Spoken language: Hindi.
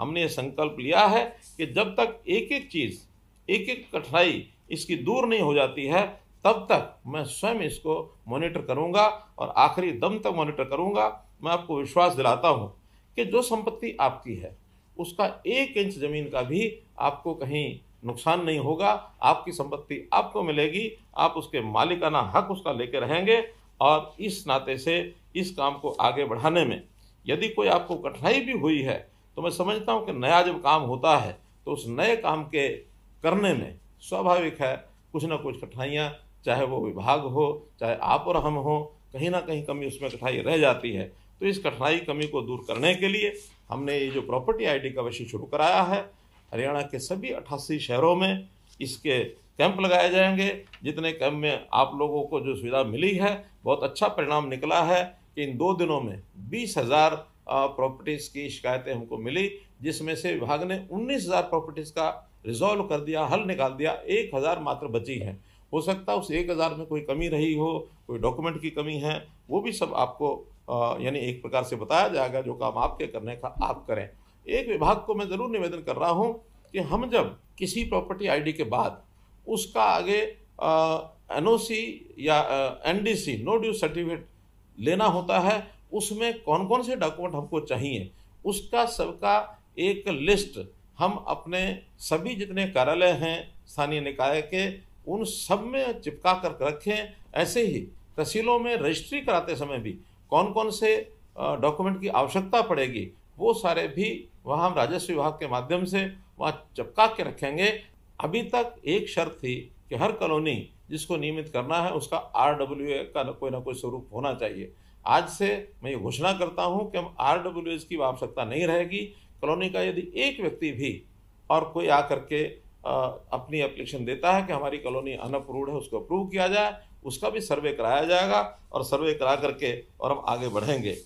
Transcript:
हमने ये संकल्प लिया है कि जब तक एक एक चीज़ एक एक कठिनाई इसकी दूर नहीं हो जाती है तब तक मैं स्वयं इसको मॉनिटर करूंगा और आखिरी दम तक मॉनिटर करूंगा मैं आपको विश्वास दिलाता हूं कि जो संपत्ति आपकी है उसका एक इंच ज़मीन का भी आपको कहीं नुकसान नहीं होगा आपकी संपत्ति आपको मिलेगी आप उसके मालिकाना हक उसका लेकर रहेंगे और इस नाते से इस काम को आगे बढ़ाने में यदि कोई आपको कठिनाई भी हुई है तो मैं समझता हूँ कि नया जब काम होता है तो उस नए काम के करने में स्वाभाविक है कुछ ना कुछ कठिनाइयाँ चाहे वो विभाग हो चाहे आप और हम हो कहीं ना कहीं कमी उसमें कठिनाई रह जाती है तो इस कठिनाई कमी को दूर करने के लिए हमने ये जो प्रॉपर्टी आईडी का विषय शुरू कराया है हरियाणा के सभी अट्ठासी शहरों में इसके कैंप लगाए जाएंगे जितने कैंप में आप लोगों को जो सुविधा मिली है बहुत अच्छा परिणाम निकला है कि इन दो दिनों में बीस हज़ार प्रॉपर्टीज़ की शिकायतें हमको मिली जिसमें से विभाग ने 19,000 प्रॉपर्टीज़ का रिजॉल्व कर दिया हल निकाल दिया 1,000 मात्र बची हैं हो सकता है उस 1,000 में कोई कमी रही हो कोई डॉक्यूमेंट की कमी है वो भी सब आपको यानी एक प्रकार से बताया जाएगा जो काम आपके करने का आप करें एक विभाग को मैं ज़रूर निवेदन कर रहा हूँ कि हम जब किसी प्रॉपर्टी आईडी के बाद उसका आगे एन या N D C no due certificate लेना होता है उसमें कौन कौन से डॉक्यूमेंट हमको चाहिए उसका सबका एक लिस्ट हम अपने सभी जितने कार्यालय हैं स्थानीय निकाय के उन सब में चिपका कर रखें ऐसे ही तहसीलों में रजिस्ट्री कराते समय भी कौन कौन से डॉक्यूमेंट की आवश्यकता पड़ेगी वो सारे भी वहाँ हम राजस्व विभाग के माध्यम से वहाँ चिपका के रखेंगे अभी तक एक शर्त थी कि हर कॉलोनी जिसको नियमित करना है उसका आर का कोई ना कोई स्वरूप होना चाहिए आज से मैं ये घोषणा करता हूँ कि हम आर डब्ल्यू एस की आवश्यकता नहीं रहेगी कॉलोनी का यदि एक व्यक्ति भी और कोई आ करके अपनी एप्लीकेशन देता है कि हमारी कॉलोनी अनअप्रूव्ड है उसको अप्रूव किया जाए उसका भी सर्वे कराया जाएगा और सर्वे करा करके और हम आगे बढ़ेंगे